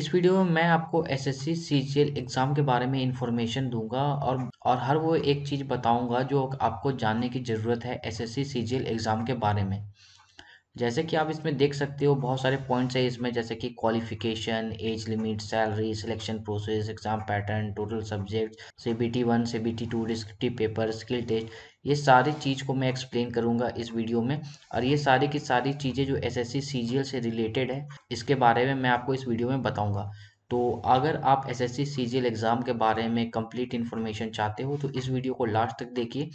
इस वीडियो में मैं आपको एसएससी सीजीएल एग्ज़ाम के बारे में इन्फॉर्मेशन दूंगा और और हर वो एक चीज़ बताऊंगा जो आपको जानने की ज़रूरत है एसएससी सीजीएल एग्ज़ाम के बारे में जैसे कि आप इसमें देख सकते हो बहुत सारे पॉइंट्स है इसमें जैसे कि qualification age limit salary selection process exam pattern total subject C B T one C B T two descriptive paper skill test ये सारी चीज़ को मैं एक्सप्लेन करूंगा इस वीडियो में और ये सारी की सारी चीज़ें जो एस एस से रिलेटेड है इसके बारे में मैं आपको इस वीडियो में बताऊंगा तो अगर आप एस एस एग्ज़ाम के बारे में कंप्लीट इन्फॉर्मेशन चाहते हो तो इस वीडियो को लास्ट तक देखिए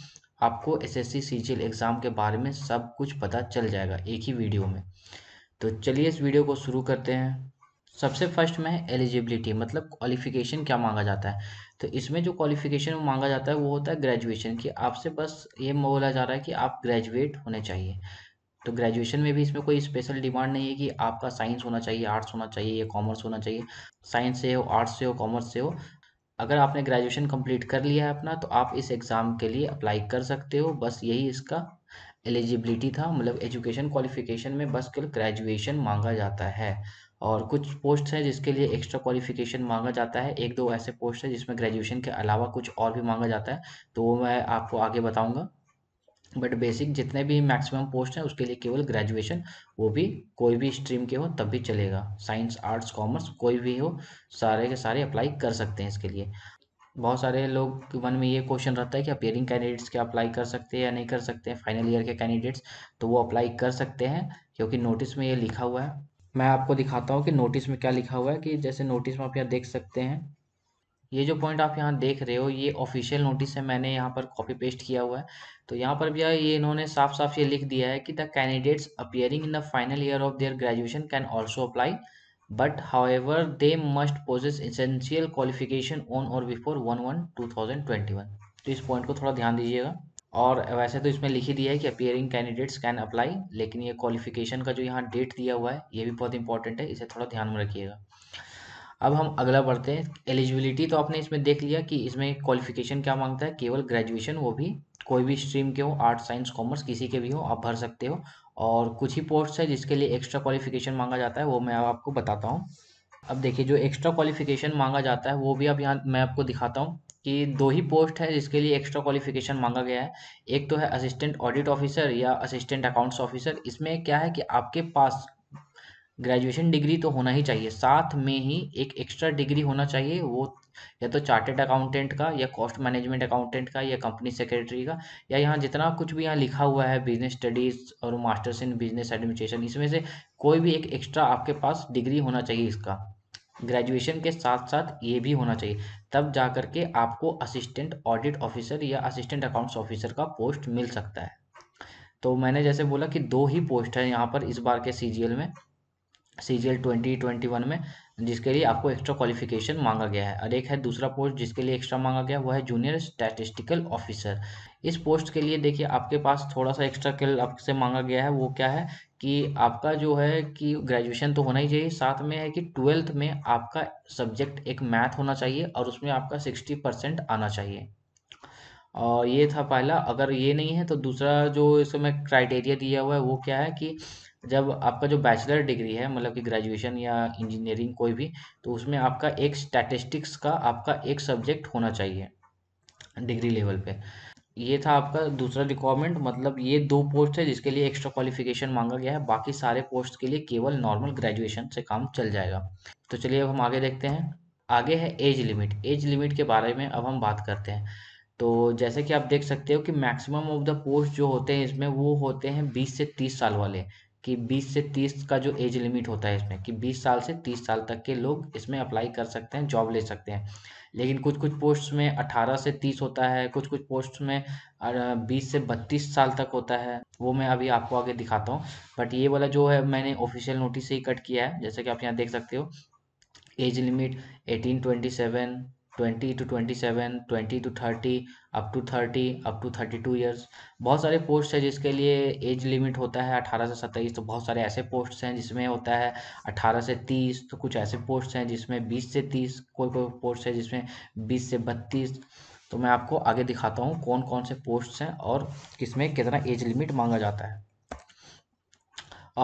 आपको एसएससी सीजीएल एग्ज़ाम के बारे में सब कुछ पता चल जाएगा एक ही वीडियो में तो चलिए इस वीडियो को शुरू करते हैं सबसे फर्स्ट में एलिजिबिलिटी मतलब क्वालिफिकेशन क्या मांगा जाता है तो इसमें जो क्वालिफिकेशन मांगा जाता है वो होता है ग्रेजुएशन की आपसे बस ये बोला जा रहा है कि आप ग्रेजुएट होने चाहिए तो ग्रेजुएशन में भी इसमें कोई स्पेशल डिमांड नहीं है कि आपका साइंस होना चाहिए आर्ट्स होना चाहिए या कॉमर्स होना चाहिए साइंस से हो आर्ट्स से हो कॉमर्स से हो अगर आपने ग्रेजुएशन कंप्लीट कर लिया है अपना तो आप इस एग्ज़ाम के लिए अप्लाई कर सकते हो बस यही इसका एलिजिबिलिटी था मतलब एजुकेशन क्वालिफिकेशन में बस केवल ग्रेजुएशन मांगा जाता है और कुछ पोस्ट हैं जिसके लिए एक्स्ट्रा क्वालिफिकेशन मांगा जाता है एक दो ऐसे पोस्ट हैं जिसमें ग्रेजुएशन के अलावा कुछ और भी मांगा जाता है तो वो मैं आपको आगे बताऊँगा बट बेसिक जितने भी मैक्सिमम पोस्ट हैं उसके लिए केवल ग्रेजुएशन वो भी कोई भी स्ट्रीम के हो तब भी चलेगा साइंस आर्ट्स कॉमर्स कोई भी हो सारे के सारे अप्लाई कर सकते हैं इसके लिए बहुत सारे लोग के मन में ये क्वेश्चन रहता है कि अपेयरिंग कैंडिडेट्स के अप्लाई कर सकते हैं या नहीं कर सकते हैं फाइनल ईयर के कैंडिडेट्स तो वो अप्लाई कर सकते हैं क्योंकि नोटिस में ये लिखा हुआ है मैं आपको दिखाता हूँ कि नोटिस में क्या लिखा हुआ है कि जैसे नोटिस में आप यहाँ देख सकते हैं ये जो पॉइंट आप यहाँ देख रहे हो ये ऑफिशियल नोटिस है मैंने यहाँ पर कॉपी पेस्ट किया हुआ है तो यहाँ पर भैया ये इन्होंने साफ साफ ये लिख दिया है कि the candidates appearing in the final year of their graduation can also apply but however they must possess essential qualification on or before one one two thousand twenty one तो इस पॉइंट को थोड़ा ध्यान दीजिएगा और वैसे तो इसमें लिखी दिया है कि अपियरिंग कैंडिडेट्स कैन अप्लाई लेकिन ये क्वालिफिकेशन का जो यहाँ डेट दिया हुआ है ये भी बहुत इंपॉर्टेंट है इसे थोड़ा ध्यान में रखिएगा अब हम अगला बढ़ते हैं एलिजिबिलिटी तो आपने इसमें देख लिया कि इसमें क्वालिफिकेशन क्या मांगता है केवल ग्रेजुएशन वो भी कोई भी स्ट्रीम के हो आर्ट साइंस कॉमर्स किसी के भी हो आप भर सकते हो और कुछ ही पोस्ट है जिसके लिए एक्स्ट्रा क्वालिफिकेशन मांगा जाता है वो मैं आपको बताता हूँ अब देखिए जो एक्स्ट्रा क्वालिफिकेशन मांगा जाता है वो भी आप यहाँ मैं आपको दिखाता हूँ कि दो ही पोस्ट है जिसके लिए एक्स्ट्रा क्वालिफिकेशन मांगा गया है एक तो है असिस्टेंट ऑडिट ऑफिसर या असिस्टेंट अकाउंट्स ऑफिसर इसमें क्या है कि आपके पास ग्रेजुएशन डिग्री तो होना ही चाहिए साथ में ही एक एक्स्ट्रा डिग्री होना चाहिए वो या तो चार्टेड अकाउंटेंट का या कॉस्ट मैनेजमेंट अकाउंटेंट का या कंपनी सेक्रेटरी का या यहाँ जितना कुछ भी यहाँ लिखा हुआ है बिजनेस स्टडीज़ और मास्टर्स इन बिजनेस एडमिनिस्ट्रेशन इसमें से कोई भी एक एक्स्ट्रा आपके पास डिग्री होना चाहिए इसका ग्रेजुएशन के साथ साथ ये भी होना चाहिए तब जा कर के आपको असिस्टेंट ऑडिट ऑफिसर या असिस्टेंट अकाउंट्स ऑफिसर का पोस्ट मिल सकता है तो मैंने जैसे बोला कि दो ही पोस्ट है यहाँ पर इस बार के सी में C G L twenty twenty one में जिसके लिए आपको एक्स्ट्रा क्वालिफिकेशन मांगा गया है और एक है दूसरा पोस्ट जिसके लिए एक्स्ट्रा मांगा गया वो है जूनियर स्टैटिस्टिकल ऑफिसर इस पोस्ट के लिए देखिए आपके पास थोड़ा सा एक्स्ट्रा कल आपसे मांगा गया है वो क्या है कि आपका जो है कि ग्रेजुएशन तो होना ही चाहिए साथ में है कि ट्वेल्थ में आपका सब्जेक्ट एक मैथ होना चाहिए और उसमें आपका सिक्सटी परसेंट आना चाहिए और ये था पहला अगर ये नहीं है तो दूसरा जो इसमें क्राइटेरिया दिया हुआ है वो क्या है कि जब आपका जो बैचलर डिग्री है मतलब कि ग्रेजुएशन या इंजीनियरिंग कोई भी तो उसमें आपका एक स्टैटिस्टिक्स का आपका एक सब्जेक्ट होना चाहिए डिग्री लेवल पे ये था आपका दूसरा रिक्वायरमेंट मतलब ये दो पोस्ट है जिसके लिए एक्स्ट्रा क्वालिफिकेशन मांगा गया है बाकी सारे पोस्ट के लिए केवल नॉर्मल ग्रेजुएशन से काम चल जाएगा तो चलिए अब हम आगे देखते हैं आगे है एज लिमिट एज लिमिट के बारे में अब हम बात करते हैं तो जैसे कि आप देख सकते हो कि मैक्सिमम ऑफ द पोस्ट जो होते हैं इसमें वो होते हैं बीस से तीस साल वाले कि 20 से 30 का जो एज लिमिट होता है इसमें कि 20 साल से 30 साल तक के लोग इसमें अप्लाई कर सकते हैं जॉब ले सकते हैं लेकिन कुछ कुछ पोस्ट में 18 से 30 होता है कुछ कुछ पोस्ट में 20 से 32 साल तक होता है वो मैं अभी आपको आगे दिखाता हूँ बट ये वाला जो है मैंने ऑफिशियल नोटिस से ही कट किया है जैसे कि आप यहाँ देख सकते हो age limit eighteen twenty seven twenty two twenty seven twenty two thirty up to thirty up to thirty two years बहुत सारे पोस्ट है जिसके लिए एज लिमिट होता है अठारह से सत्ताईस तो बहुत सारे ऐसे पोस्ट हैं जिसमें होता है अठारह से तीस तो कुछ ऐसे पोस्ट हैं जिसमें बीस से तीस कोई कोई पोस्ट है जिसमें बीस से बत्तीस तो मैं आपको आगे दिखाता हूँ कौन कौन से पोस्ट हैं और किसमें कितना एज लिमिट मांगा जाता है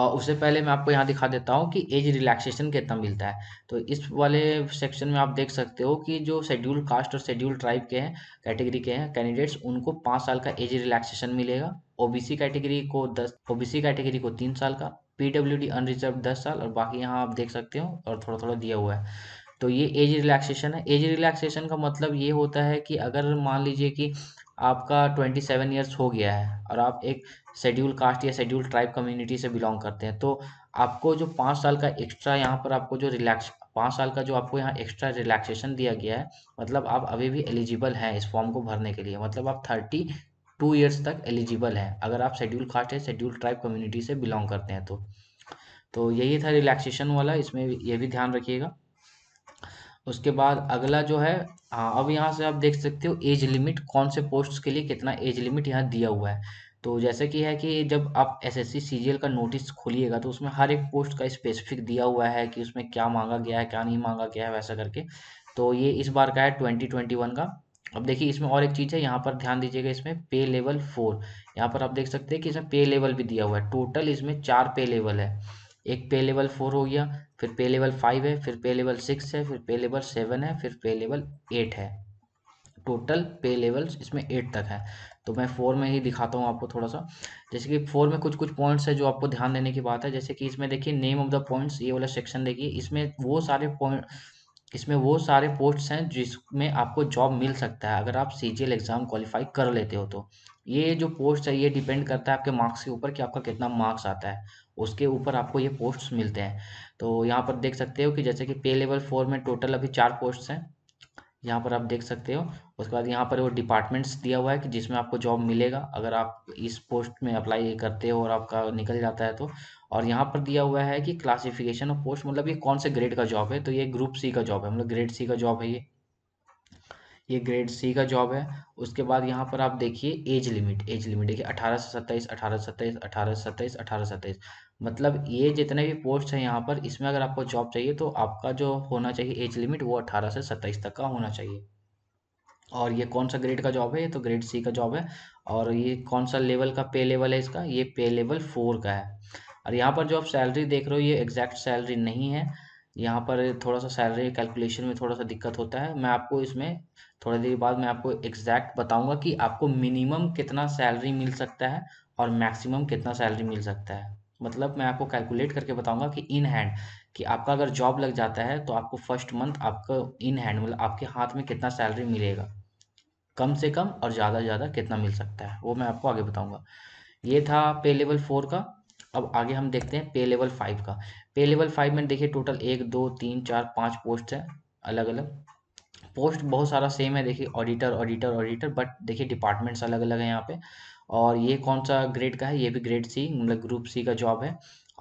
और उससे पहले मैं आपको यहाँ दिखा देता हूँ कि एज रिलैक्सेशन कितना मिलता है तो इस वाले सेक्शन में आप देख सकते हो कि जो शेड्यूल कास्ट और शेड्यूल ट्राइब के हैं कैटेगरी के हैं कैंडिडेट्स उनको पाँच साल का एज रिलैक्सेशन मिलेगा ओबीसी कैटेगरी को दस ओबीसी कैटेगरी को तीन साल का पीडब्ल्यू डी अनरिजर्व दस साल और बाकी यहाँ आप देख सकते हो और थोड़ा थोड़ा दिया हुआ है तो ये एज रिलैक्सेशन है एज रिलैक्सेशन का मतलब ये होता है कि अगर मान लीजिए कि आपका ट्वेंटी सेवन ईयर्स हो गया है और आप एक शेड्यूल कास्ट या शेड्यूल ट्राइब कम्युनिटी से बिलोंग करते हैं तो आपको जो पाँच साल का एक्स्ट्रा यहाँ पर आपको जो रिलैक्स पाँच साल का जो आपको यहाँ एक्स्ट्रा रिलैक्सेशन दिया गया है मतलब आप अभी भी एलिजिबल हैं इस फॉर्म को भरने के लिए मतलब आप थर्टी टू ईयर्स तक एलिजिबल हैं अगर आप शेड्यूल कास्ट या शेड्यूल ट्राइब कम्युनिटी से बिलोंग करते हैं तो तो यही था रिलैक्सेशन वाला इसमें ये भी ध्यान रखिएगा उसके बाद अगला जो है हाँ अब यहाँ से आप देख सकते हो एज लिमिट कौन से पोस्ट के लिए कितना एज लिमिट यहाँ दिया हुआ है तो जैसे कि है कि जब आप एस एस सी का नोटिस खोलिएगा तो उसमें हर एक पोस्ट का स्पेसिफिक दिया हुआ है कि उसमें क्या मांगा गया है क्या नहीं मांगा गया है वैसा करके तो ये इस बार का है ट्वेंटी ट्वेंटी वन का अब देखिए इसमें और एक चीज़ है यहाँ पर ध्यान दीजिएगा इसमें पे लेवल फोर यहाँ पर आप देख सकते हैं कि इसमें पे लेवल भी दिया हुआ है टोटल इसमें चार पे लेवल है एक पे लेवल फोर हो गया फिर पे लेवल फाइव है फिर पे लेवल सिक्स है फिर पे लेवल सेवन है फिर पे लेवल एट है टोटल पे लेवल्स इसमें एट तक है तो मैं फोर में ही दिखाता हूँ आपको थोड़ा सा जैसे कि फोर में कुछ कुछ पॉइंट्स है जो आपको ध्यान देने की बात है जैसे कि इसमें देखिए नेम ऑफ द पॉइंट्स ये वाला सेक्शन देखिए इसमें वो सारे पॉइंट इसमें वो सारे पोस्ट्स हैं जिसमें आपको जॉब मिल सकता है अगर आप सी एग्ज़ाम क्वालिफाई कर लेते हो तो ये जो पोस्ट है ये डिपेंड करता है आपके मार्क्स के ऊपर कि आपका कितना मार्क्स आता है उसके ऊपर आपको ये पोस्ट्स मिलते हैं तो यहाँ पर देख सकते हो कि जैसे कि पे लेवल फोर में टोटल अभी चार पोस्ट्स हैं यहाँ पर आप देख सकते हो उसके बाद यहाँ पर वो डिपार्टमेंट्स दिया हुआ है कि जिसमें आपको जॉब मिलेगा अगर आप इस पोस्ट में अप्लाई करते हो और आपका निकल जाता है तो और यहाँ पर दिया हुआ है कि क्लासिफिकेशन ऑफ पोस्ट मतलब ये कौन से ग्रेड का जॉब है तो ये ग्रुप सी का जॉब है मतलब ग्रेड सी का जॉब है ये ये ग्रेड सी का जॉब है उसके बाद यहाँ पर आप देखिए एज लिमिट एज लिमिट देखिए अठारह से सत्ताईस अठारह से सत्ताईस अठारह से सत्ताईस अठारह से सत्ताईस मतलब ये जितने भी पोस्ट हैं यहाँ पर इसमें अगर आपको जॉब चाहिए तो आपका जो होना चाहिए एज लिमिट वो अठारह से सत्ताईस तक का होना चाहिए और ये कौन सा ग्रेड का जॉब है ये तो ग्रेड सी का जॉब है और ये कौन सा लेवल का पे लेवल है इसका ये पे लेवल फोर का है और यहाँ पर जो आप सैलरी देख रहे हो ये एग्जैक्ट सैलरी नहीं है यहाँ पर थोड़ा सा सैलरी कैलकुलेशन में थोड़ा सा दिक्कत होता है मैं आपको इसमें थोड़ी देर बाद मैं आपको एग्जैक्ट बताऊंगा कि आपको मिनिमम कितना सैलरी मिल सकता है और मैक्सिमम कितना सैलरी मिल सकता है मतलब मैं आपको कैलकुलेट करके बताऊंगा कि इन हैंड कि आपका अगर जॉब लग जाता है तो आपको फर्स्ट मंथ आपका इन हैंड मतलब आपके हाथ में कितना सैलरी मिलेगा कम से कम और ज़्यादा से ज़्यादा कितना मिल सकता है वो मैं आपको आगे बताऊँगा ये था पे लेवल फोर का अब आगे हम देखते हैं पे लेवल फाइव का पे लेवल फाइव में देखिए टोटल एक दो तीन चार पाँच पोस्ट है अलग अलग पोस्ट बहुत सारा सेम है देखिए ऑडिटर ऑडिटर ऑडिटर बट देखिए डिपार्टमेंट्स अलग अलग हैं यहाँ पे और ये कौन सा ग्रेड का है ये भी ग्रेड सी मतलब ग्रुप सी का जॉब है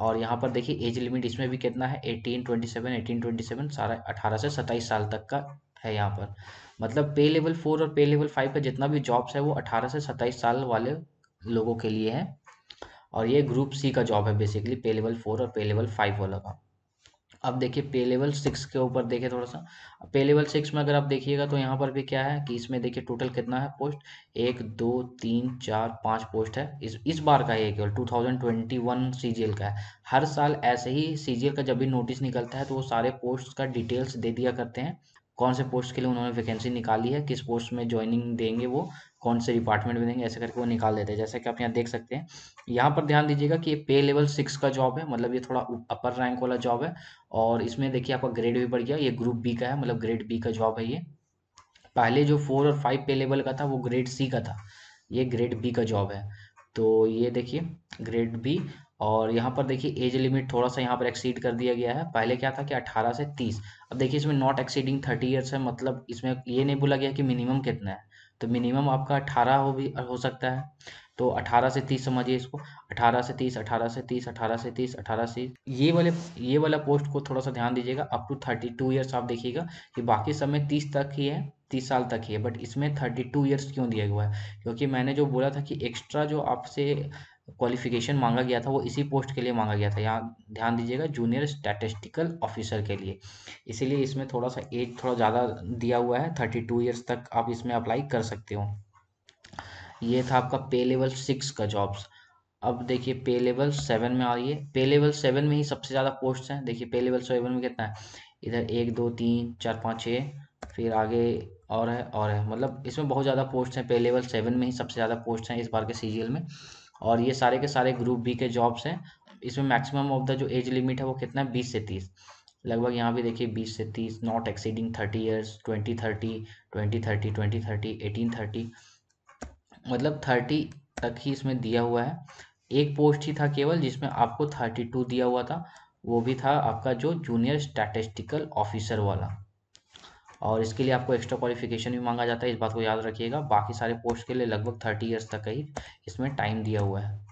और यहाँ पर देखिए एज लिमिट इसमें भी कितना है eighteen twenty seven eighteen twenty seven सारा अठारह से सत्ताईस साल तक का है यहाँ पर मतलब पे लेवल फोर और पे लेवल फाइव का जितना भी जॉब्स है वो अठारह से सत्ताईस साल वाले लोगों के लिए है और ये ग्रुप सी का जॉब है बेसिकली पे लेवल फोर और पे लेवल फाइव वाला का अब देखिए पे लेवल सिक्स के ऊपर देखिए थोड़ा सा पे लेवल सिक्स में अगर आप देखिएगा तो यहाँ पर भी क्या है कि इसमें देखिए टोटल कितना है पोस्ट एक दो तीन चार पाँच पोस्ट है इस इस बार का है केवल टू थाउजेंड ट्वेंटी वन सी का है हर साल ऐसे ही सी का जब भी नोटिस निकलता है तो वो सारे पोस्ट का डिटेल्स दे दिया करते हैं कौन से पोस्ट के लिए उन्होंने वैकेंसी निकाली है किस पोस्ट में ज्वाइनिंग देंगे वो कौन से डिपार्टमेंट में देंगे ऐसे करके वो निकाल देते हैं जैसे कि आप यहाँ देख सकते हैं यहाँ पर ध्यान दीजिएगा कि ये पे लेवल सिक्स का जॉब है मतलब ये थोड़ा अपर रैंक वाला जॉब है और इसमें देखिए आपका ग्रेड भी बढ़ गया ये ग्रुप बी का है मतलब ग्रेड बी का जॉब है ये पहले जो फोर और फाइव पे लेवल का था वो ग्रेड सी का था ये ग्रेड बी का जॉब है तो ये देखिए ग्रेड बी और यहाँ पर देखिए एज लिमिट थोड़ा सा यहाँ पर एक्सीड कर दिया गया है पहले क्या था कि 18 से 30 अब देखिए इसमें नॉट एक्सीडिंग 30 इयर्स है मतलब इसमें ये नहीं बोला गया कि मिनिमम कितना है तो मिनिमम आपका अठारह हो भी हो सकता है तो अठारह से तीस समझिए इसको अठारह से तीस अठारह से तीस अठारह से तीस अठारह से ये वाले ये वाला पोस्ट को थोड़ा सा ध्यान दीजिएगा up to thirty two years आप देखिएगा कि बाकी समय तीस तक ही है तीस साल तक ही है बट इसमें थर्टी टू ईयर्स क्यों दिया हुआ है क्योंकि मैंने जो बोला था कि एक्स्ट्रा जो आपसे क्वालिफिकेशन मांगा गया था वो इसी पोस्ट के लिए मांगा गया था यहाँ ध्यान दीजिएगा जूनियर स्टैटिस्टिकल ऑफिसर के लिए इसीलिए इसमें थोड़ा सा एज थोड़ा ज़्यादा दिया हुआ है थर्टी टू ईयर्स तक आप इसमें अप्लाई कर सकते हो ये था आपका पे लेवल सिक्स का जॉब्स अब देखिए पे लेवल सेवन में आ रही है पे लेवल सेवन में ही सबसे ज़्यादा पोस्ट हैं देखिए पे लेवल सेवन में कितना है इधर एक दो तीन चार पाँच छः फिर आगे और है और है मतलब इसमें बहुत ज़्यादा पोस्ट हैं पे लेवल सेवन में ही सबसे ज़्यादा पोस्ट हैं इस बार के सीजीएल में और ये सारे के सारे ग्रुप बी के जॉब्स हैं इसमें मैक्सिमम ऑफ द जो एज लिमिट है वो कितना है बीस से तीस लगभग यहाँ भी देखिए बीस से तीस not exceeding thirty years twenty thirty twenty thirty twenty thirty eighteen thirty मतलब थर्टी तक ही इसमें दिया हुआ है एक पोस्ट ही था केवल जिसमें आपको थर्टी टू दिया हुआ था वो भी था आपका जो जूनियर स्टैटिस्टिकल ऑफिसर वाला और इसके लिए आपको एक्स्ट्रा क्वालिफिकेशन भी मांगा जाता है इस बात को याद रखिएगा बाकी सारे पोस्ट के लिए लगभग थर्टी ईयर्स तक ही इसमें टाइम दिया हुआ है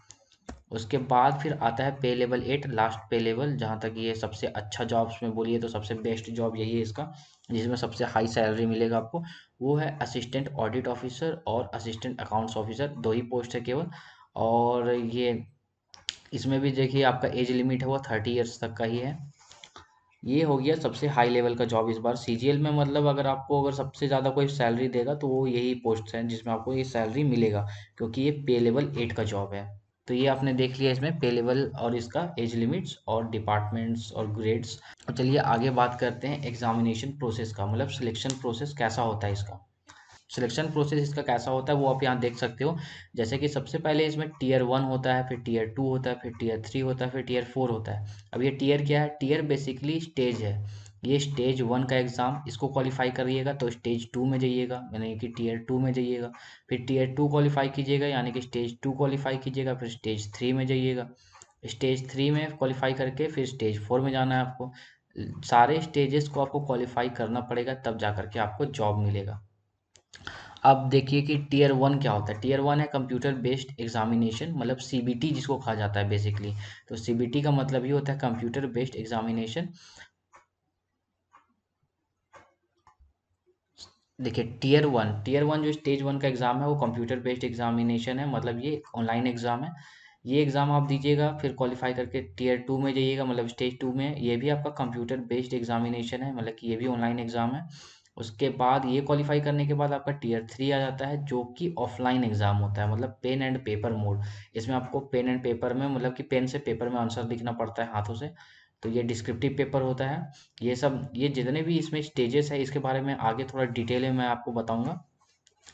उसके बाद फिर आता है pay level eight last pay level जहाँ तक ये सबसे अच्छा जॉब्स में बोलिए तो सबसे बेस्ट जॉब यही है इसका जिसमें सबसे हाई सैलरी मिलेगा आपको वो है असिस्टेंट ऑडिट ऑफिसर और असिस्टेंट अकाउंट्स ऑफिसर दो ही पोस्ट है केवल और ये इसमें भी देखिए आपका एज लिमिट है वो थर्टी ईयर्स तक का ही है ये हो गया सबसे हाई लेवल का जॉब इस बार सीजीएल में मतलब अगर आपको अगर सबसे ज़्यादा कोई सैलरी देगा तो वो यही पोस्ट हैं जिसमें आपको ये सैलरी मिलेगा क्योंकि ये पे लेवल एट का जॉब है तो ये आपने देख लिया इसमें पे लेवल और इसका एज लिमिट्स और डिपार्टमेंट्स और ग्रेड्स तो चलिए आगे बात करते हैं एग्जामिनेशन प्रोसेस का मतलब सिलेक्शन प्रोसेस कैसा होता है इसका सिलेक्शन प्रोसेस इसका कैसा होता है वो आप यहाँ देख सकते हो जैसे कि सबसे पहले इसमें टीयर वन होता है फिर टीयर टू होता है फिर टीयर थ्री होता है फिर टीयर फोर होता है अब ये टीयर क्या है टीयर बेसिकली स्टेज है ये स्टेज वन का एग्ज़ाम इसको क्वालिफाई करिएगा तो स्टेज टू में जाइएगा यानी कि टीयर टू में जाइएगा फिर टीयर टू क्वालिफाई कीजिएगा यानी कि स्टेज टू क्वालिफाई कीजिएगा फिर स्टेज थ्री में जाइएगा स्टेज थ्री में क्वालिफाई करके फिर स्टेज फोर में जाना है आपको सारे स्टेजेस को आपको क्वालिफाई करना पड़ेगा तब जा करके आपको जॉब मिलेगा अब देखिए कि टीयर वन क्या होता है टीयर वन है कंप्यूटर बेस्ड एग्जामिनेशन मतलब सीबीटी जिसको कहा जाता है बेसिकली तो सीबीटी का मतलब ये होता है कंप्यूटर बेस्ड एग्जामिनेशन देखिए टीयर वन टीयर वन जो स्टेज वन का एग्ज़ाम है वो कंप्यूटर बेस्ड एग्जामिनेशन है मतलब ये ऑनलाइन एग्ज़ाम है ये एग्ज़ाम आप दीजिएगा फिर क्वालिफाई करके टीयर टू में जाइएगा मतलब स्टेज टू में ये भी आपका कंप्यूटर बेस्ड एग्जामिनेशन है मतलब कि ये भी ऑनलाइन एग्ज़ाम है उसके बाद ये क्वालिफाई करने के बाद आपका टीयर थ्री आ जाता है जो कि ऑफलाइन एग्जाम होता है मतलब पेन एंड पेपर मोड इसमें आपको पेन एंड पेपर में मतलब कि पेन से पेपर में आंसर लिखना पड़ता है हाथों से तो ये डिस्क्रिप्टिव पेपर होता है ये सब ये जितने भी इसमें स्टेजेस है इसके बारे में आगे थोड़ा डिटेल में मैं आपको बताऊंगा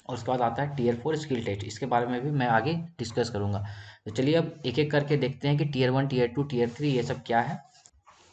और उसके बाद आता है टीयर फोर स्किल टेस्ट इसके बारे में भी मैं आगे डिस्कस करूंगा तो चलिए अब एक एक करके देखते हैं कि tier one tier two tier three ये सब क्या है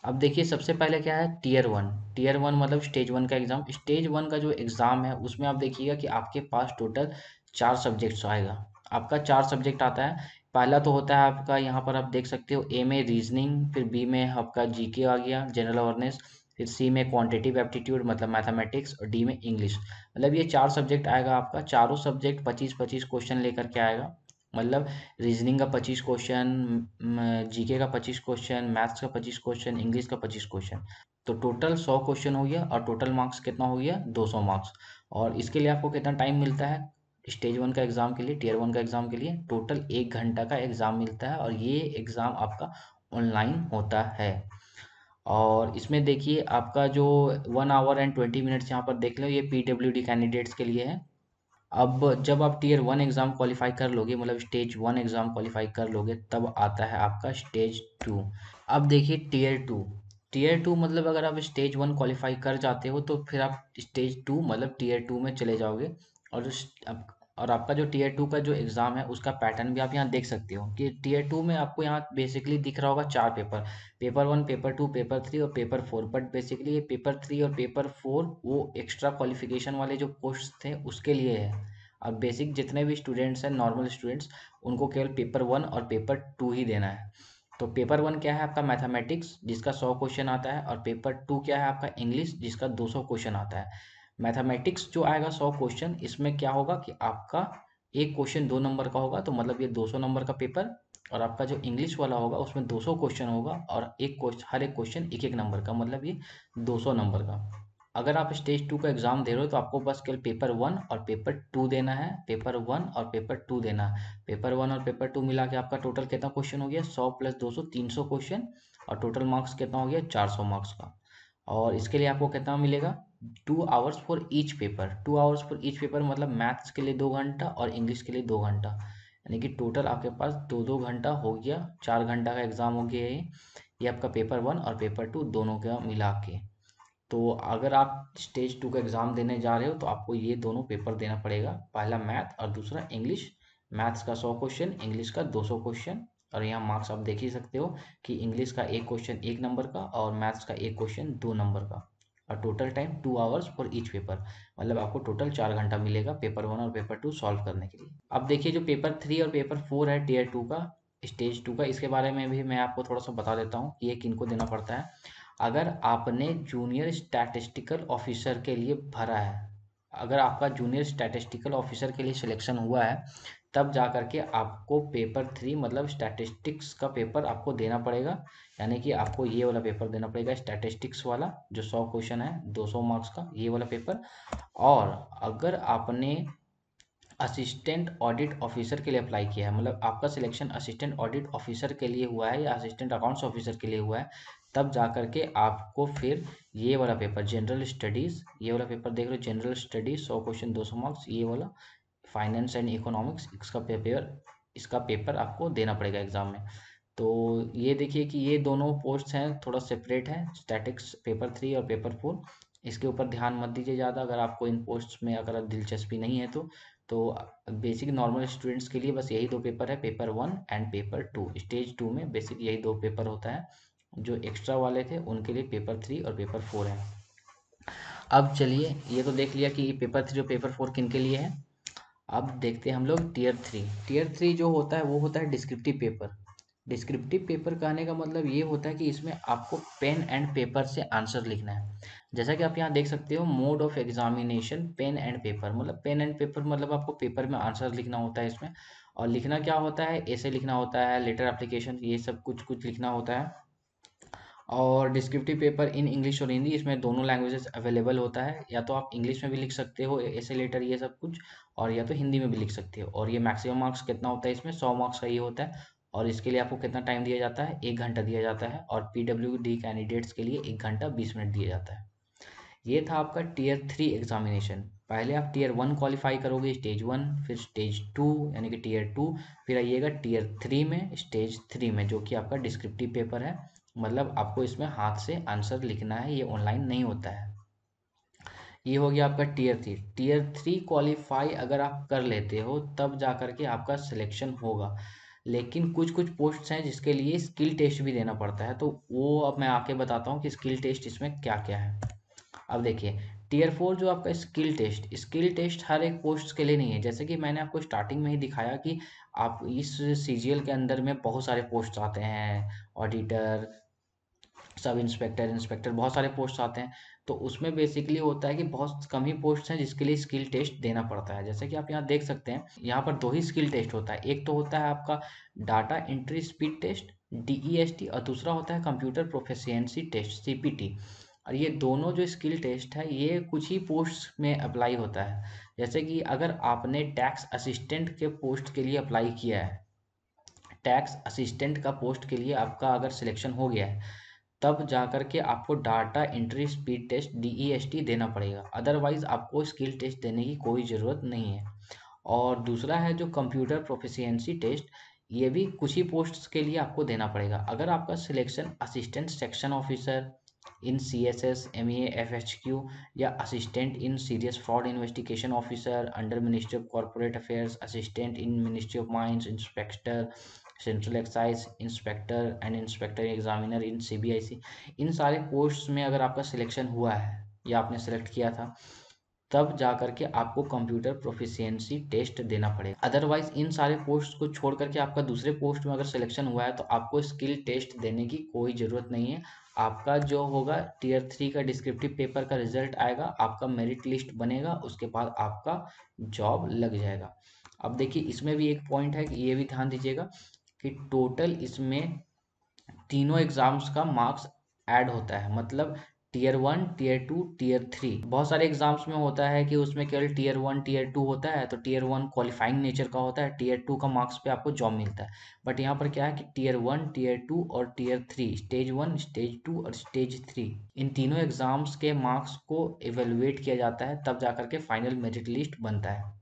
अब देखिए सबसे पहले क्या है टीयर वन टीयर वन मतलब स्टेज वन का एग्ज़ाम स्टेज वन का जो एग्ज़ाम है उसमें आप देखिएगा कि आपके पास टोटल चार सब्जेक्ट्स आएगा आपका चार सब्जेक्ट आता है पहला तो होता है आपका यहाँ पर आप देख सकते हो ए में रीजनिंग फिर बी में आपका जीके आ गया जनरल अवेयरनेस फिर सी में क्वांटिटिव एप्टीट्यूड मतलब मैथमेटिक्स और डी में इंग्लिश मतलब ये चार सब्जेक्ट आएगा आपका चारों सब्जेक्ट पच्चीस पच्चीस क्वेश्चन लेकर के आएगा मतलब रीजनिंग का पच्चीस क्वेश्चन जीके का पच्चीस क्वेश्चन मैथ्स का पच्चीस क्वेश्चन इंग्लिश का पच्चीस क्वेश्चन तो टोटल सौ क्वेश्चन हो गया और टोटल मार्क्स कितना हो गया दो सौ मार्क्स और इसके लिए आपको कितना टाइम मिलता है स्टेज वन का एग्ज़ाम के लिए टीयर वन का एग्ज़ाम के लिए टोटल एक घंटा का एग्ज़ाम मिलता है और ये एग्ज़ाम आपका ऑनलाइन होता है और इसमें देखिए आपका जो one hour and twenty minutes यहाँ पर देख लो ये पी कैंडिडेट्स के लिए है अब जब आप टीयर वन एग्ज़ाम क्वालिफाई कर लोगे मतलब स्टेज वन एग्ज़ाम क्वालिफाई कर लोगे तब आता है आपका स्टेज टू अब देखिए टीयर टू टीयर टू मतलब अगर आप स्टेज वन क्वालिफाई कर जाते हो तो फिर आप स्टेज टू मतलब टीयर टू में चले जाओगे और और आपका जो टीयर टू का जो एग्ज़ाम है उसका पैटर्न भी आप यहाँ देख सकते हो कि टीयर टू में आपको यहाँ बेसिकली दिख रहा होगा चार paper paper one paper two paper three और पेपर फोर बट बेसिकली ये पेपर थ्री और पेपर फोर वो एक्स्ट्रा क्वालिफिकेशन वाले जो कोर्स थे उसके लिए है अब बेसिक जितने भी स्टूडेंट्स हैं नॉर्मल स्टूडेंट्स उनको केवल पेपर वन और पेपर टू ही देना है तो पेपर वन क्या है आपका मैथमेटिक्स जिसका सौ क्वेश्चन आता है और पेपर टू क्या है आपका इंग्लिश जिसका दो सौ क्वेश्चन आता है मैथमेटिक्स जो आएगा सौ क्वेश्चन इसमें क्या होगा कि आपका एक क्वेश्चन दो नंबर का होगा तो मतलब ये दो सौ नंबर का पेपर और आपका जो इंग्लिश वाला होगा उसमें दो सौ क्वेश्चन होगा और एक क्वेश्चन हर एक क्वेश्चन एक एक नंबर का मतलब ये दो सौ नंबर का अगर आप स्टेज टू का एग्ज़ाम दे रहे हो तो आपको बस केवल पेपर वन और पेपर टू देना है पेपर वन और पेपर टू देना है पेपर वन और पेपर टू मिला के आपका टोटल कितना क्वेश्चन हो गया सौ प्लस दो सौ तीन सौ क्वेश्चन और टोटल मार्क्स कितना हो गया चार सौ मार्क्स का और इसके लिए आपको कितना मिलेगा two hours for each paper two hours for each paper मतलब मैथ्स के लिए दो घंटा और इंग्लिश के लिए दो घंटा यानी कि टोटल आपके पास दो दो घंटा हो गया चार घंटा का एग्ज़ाम हो गया ये ये आपका पेपर वन और पेपर टू दोनों का मिला के तो अगर आप स्टेज टू का एग्ज़ाम देने जा रहे हो तो आपको ये दोनों पेपर देना पड़ेगा पहला मैथ और दूसरा इंग्लिश मैथ्स का सौ क्वेश्चन इंग्लिश का दो सौ क्वेश्चन और यहाँ मार्क्स आप देख ही सकते हो कि इंग्लिश का एक क्वेश्चन एक नंबर का और मैथ्स का एक क्वेश्चन दो नंबर का और total time two hours for each paper मतलब आपको टोटल चार घंटा मिलेगा पेपर वन और पेपर टू सॉल्व करने के लिए अब देखिए जो पेपर थ्री और पेपर फोर है टीयर टू का स्टेज टू का इसके बारे में भी मैं आपको थोड़ा सा बता देता हूँ कि ये को देना पड़ता है अगर आपने जूनियर स्टैटिस्टिकल ऑफिसर के लिए भरा है अगर आपका जूनियर स्टैटिस्टिकल ऑफिसर के लिए सिलेक्शन हुआ है तब जा कर के आपको पेपर थ्री मतलब स्टैटिस्टिक्स का पेपर आपको देना पड़ेगा यानी कि आपको ये वाला पेपर देना पड़ेगा स्टैटिस्टिक्स वाला जो सौ क्वेश्चन है दो सौ मार्क्स का ये वाला पेपर और अगर आपने असिस्टेंट ऑडिट ऑफिसर के लिए अप्लाई किया है मतलब आपका सिलेक्शन असिस्टेंट ऑडिट ऑफिसर के लिए हुआ है या असिस्टेंट अकाउंट्स ऑफिसर के लिए हुआ है तब जा कर के आपको फिर ये वाला पेपर जनरल स्टडीज़ ये वाला पेपर देख रहे हो जनरल स्टडीज सौ क्वेश्चन दो सौ मार्क्स ये वाला फाइनेंस एंड इकोनॉमिक्स इसका पेपर इसका पेपर आपको देना पड़ेगा एग्ज़ाम में तो ये देखिए कि ये दोनों पोस्ट हैं थोड़ा सेपरेट हैं स्टैटिक्स पेपर थ्री और पेपर फोर इसके ऊपर ध्यान मत दीजिए ज़्यादा अगर आपको इन पोस्ट में अगर दिलचस्पी नहीं है तो तो बेसिक नॉर्मल स्टूडेंट्स के लिए बस यही दो पेपर है paper one and paper two stage two में बेसिक यही दो पेपर होता है जो एक्स्ट्रा वाले थे उनके लिए पेपर थ्री और पेपर फोर है अब चलिए ये तो देख लिया कि पेपर थ्री और पेपर फोर किन के लिए है अब देखते हैं हम लोग टीयर थ्री टीयर थ्री जो होता है वो होता है डिस्क्रिप्टिव पेपर डिस्क्रिप्टिव पेपर कहने का मतलब ये होता है कि इसमें आपको पेन एंड पेपर से आंसर लिखना है जैसा कि आप यहाँ देख सकते हो mode of examination pen and paper मतलब पेन एंड पेपर मतलब आपको पेपर में आंसर लिखना होता है इसमें और लिखना क्या होता है ऐसे लिखना होता है लेटर एप्लीकेशन ये सब कुछ कुछ लिखना होता है और डिस्क्रिप्टिव पेपर इन इंग्लिश और हिंदी इसमें दोनों लैंग्वेजेस अवेलेबल होता है या तो आप इंग्लिश में भी लिख सकते हो ऐसे लेटर ये सब कुछ और या तो हिंदी में भी लिख सकते हो और ये मैक्सिमम मार्क्स कितना होता है इसमें सौ मार्क्स का ये होता है और इसके लिए आपको कितना टाइम दिया जाता है एक घंटा दिया जाता है और पी कैंडिडेट्स के लिए एक घंटा बीस मिनट दिया जाता है ये था आपका टीयर थ्री एग्जामिनेशन पहले आप टीयर वन क्वालिफाई करोगे स्टेज वन फिर स्टेज टू यानी कि टीयर टू फिर आइएगा टीयर थ्री में स्टेज थ्री में जो कि आपका डिस्क्रिप्टिव पेपर है मतलब आपको इसमें हाथ से आंसर लिखना है ये ऑनलाइन नहीं होता है ये हो गया आपका tier three tier three qualify अगर आप कर लेते हो तब जा करके के आपका सिलेक्शन होगा लेकिन कुछ कुछ पोस्ट्स हैं जिसके लिए स्किल टेस्ट भी देना पड़ता है तो वो अब मैं आके बताता हूँ कि स्किल टेस्ट इसमें क्या क्या है अब देखिए टीयर फोर जो आपका स्किल टेस्ट स्किल टेस्ट हर एक पोस्ट के लिए नहीं है जैसे कि मैंने आपको स्टार्टिंग में ही दिखाया कि आप इस सी के अंदर में बहुत सारे पोस्ट आते हैं ऑडिटर सब इंस्पेक्टर इंस्पेक्टर बहुत सारे पोस्ट आते हैं तो उसमें बेसिकली होता है कि बहुत कम ही पोस्ट हैं जिसके लिए स्किल टेस्ट देना पड़ता है जैसे कि आप यहाँ देख सकते हैं यहाँ पर दो ही स्किल टेस्ट होता है एक तो होता है आपका data entry speed test D और दूसरा होता है कंप्यूटर प्रोफेशिएंसी टेस्ट सी और ये दोनों जो स्किल टेस्ट है ये कुछ ही पोस्ट में अप्लाई होता है जैसे कि अगर आपने टैक्स असिस्टेंट के पोस्ट के लिए अप्लाई किया है टैक्स असिस्टेंट का पोस्ट के लिए आपका अगर सिलेक्शन हो गया है तब जा कर के आपको data entry speed test D e देना पड़ेगा अदरवाइज़ आपको स्किल टेस्ट देने की कोई ज़रूरत नहीं है और दूसरा है जो कंप्यूटर प्रोफिशियंसी टेस्ट ये भी कुछ ही पोस्ट्स के लिए आपको देना पड़ेगा अगर आपका selection assistant section officer in C S S M E F H Q या assistant in serious fraud investigation officer under ministry of corporate affairs assistant in ministry of mines inspector central excise inspector and inspector examiner in CBIC इन सारे post में अगर आपका selection हुआ है या आपने सेलेक्ट किया था तब जा करके आपको कंप्यूटर प्रोफिशियंसी टेस्ट देना पड़ेगा अदरवाइज इन सारे पोस्ट को छोड़ करके आपका दूसरे पोस्ट में अगर सिलेक्शन हुआ है तो आपको स्किल टेस्ट देने की कोई ज़रूरत नहीं है आपका जो होगा टीयर थ्री का डिस्क्रिप्टिव पेपर का रिजल्ट आएगा आपका मेरिट लिस्ट बनेगा उसके बाद आपका जॉब लग जाएगा अब देखिए इसमें भी एक पॉइंट है कि ये भी ध्यान दीजिएगा कि टोटल इसमें तीनों एग्जाम्स का मार्क्स ऐड होता है मतलब tier one tier two tier three बहुत सारे एग्जाम्स में होता है कि उसमें केवल टीयर वन टीयर टू होता है तो टीयर वन क्वालिफाइंग नेचर का होता है टीयर टू का मार्क्स पे आपको जॉब मिलता है बट यहाँ पर क्या है कि टीयर वन टीयर टू और tier three stage one stage two और स्टेज थ्री इन तीनों एग्जाम्स के मार्क्स को इवेलुएट किया जाता है तब जा के फाइनल मेरिट लिस्ट बनता है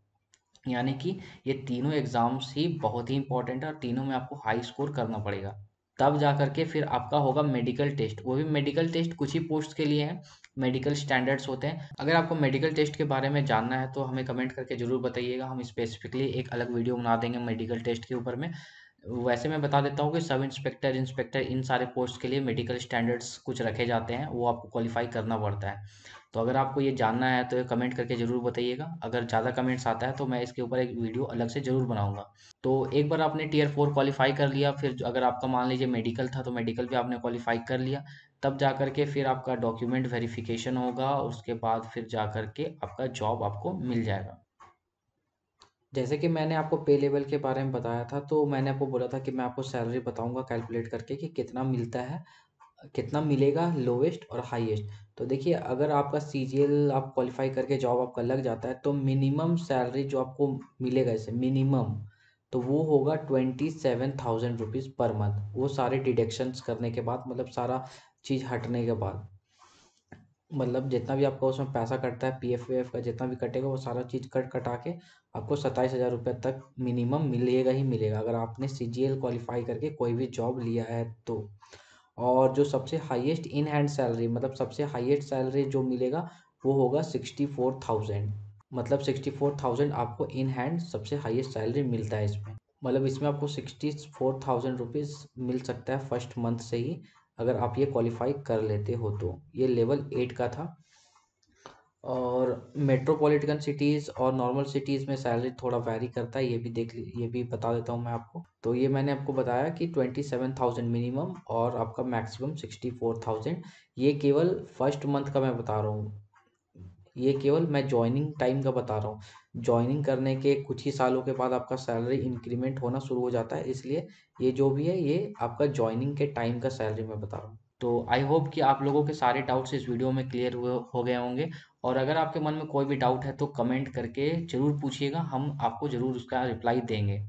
यानी कि ये तीनों एग्ज़ाम्स ही बहुत ही इंपॉर्टेंट है और तीनों में आपको हाई स्कोर करना पड़ेगा तब जा करके फिर आपका होगा मेडिकल टेस्ट वो भी मेडिकल टेस्ट कुछ ही पोस्ट के लिए है मेडिकल स्टैंडर्ड्स होते हैं अगर आपको मेडिकल टेस्ट के बारे में जानना है तो हमें कमेंट करके ज़रूर बताइएगा हम स्पेसिफिकली एक अलग वीडियो बना देंगे मेडिकल टेस्ट के ऊपर में वैसे मैं बता देता हूँ कि सब इंस्पेक्टर इंस्पेक्टर इन सारे पोस्ट के लिए मेडिकल स्टैंडर्ड्स कुछ रखे जाते हैं वो आपको क्वालिफाई करना पड़ता है तो अगर आपको ये जानना है तो कमेंट करके ज़रूर बताइएगा अगर ज़्यादा कमेंट्स आता है तो मैं इसके ऊपर एक वीडियो अलग से ज़रूर बनाऊंगा तो एक बार आपने टीयर फोर क्वालिफाई कर लिया फिर अगर आपका मान लीजिए मेडिकल था तो मेडिकल भी आपने क्वालिफाई कर लिया तब जा कर के फिर आपका डॉक्यूमेंट वेरिफिकेशन होगा उसके बाद फिर जा कर के आपका जॉब आपको मिल जाएगा जैसे कि मैंने आपको पे लेवल के बारे में बताया था तो मैंने आपको बोला था कि मैं आपको सैलरी बताऊंगा कैलकुलेट करके कि कितना मिलता है कितना मिलेगा लोवेस्ट और हाईएस्ट तो देखिए अगर आपका सी जी एल आप क्वालिफ़ाई करके जॉब आपका लग जाता है तो मिनिमम सैलरी जो आपको मिलेगा इसे मिनिमम तो वो होगा twenty seven thousand rupees per month वो सारे डिडक्शंस करने के बाद मतलब सारा चीज़ हटने के बाद मतलब जितना भी आपका उसमें पैसा कटता है पी एफ वी एफ का जितना भी कटेगा वो सारा चीज़ कट कटा के आपको सत्ताईस हज़ार रुपये तक मिनिमम मिलेगा ही मिलेगा अगर आपने सी जी एल क्वालिफाई करके कोई भी जॉब लिया है तो और जो सबसे हाईएस्ट इन हैंड सैलरी मतलब सबसे हाईएस्ट सैलरी जो मिलेगा वो होगा सिक्सटी फोर थाउजेंड मतलब सिक्सटी फोर थाउजेंड आपको इन हैंड सबसे हाईएस्ट सैलरी मिलता है इसमें मतलब इसमें आपको सिक्सटी फोर थाउजेंड रुपीज़ मिल सकता है फर्स्ट मंथ से ही अगर आप ये क्वालिफाई कर लेते हो तो ये लेवल एट का था और मेट्रोपॉलिटन सिटीज़ और नॉर्मल सिटीज़ में सैलरी थोड़ा वैरी करता है ये भी देख ये भी बता देता हूँ मैं आपको तो ये मैंने आपको बताया कि ट्वेंटी सेवन थाउजेंड मिनिमम और आपका मैक्सिमम सिक्सटी फोर थाउजेंड ये केवल फर्स्ट मंथ का मैं बता रहा हूँ ये केवल मैं ज्वाइनिंग टाइम का बता रहा हूँ ज्वाइनिंग करने के कुछ ही सालों के बाद आपका सैलरी इंक्रीमेंट होना शुरू हो जाता है इसलिए ये जो भी है ये आपका ज्वाइनिंग के टाइम का सैलरी मैं बता रहा हूँ तो आई होप कि आप लोगों के सारे डाउट्स इस वीडियो में क्लियर हुए हो गए होंगे और अगर आपके मन में कोई भी डाउट है तो कमेंट करके ज़रूर पूछिएगा हम आपको ज़रूर उसका रिप्लाई देंगे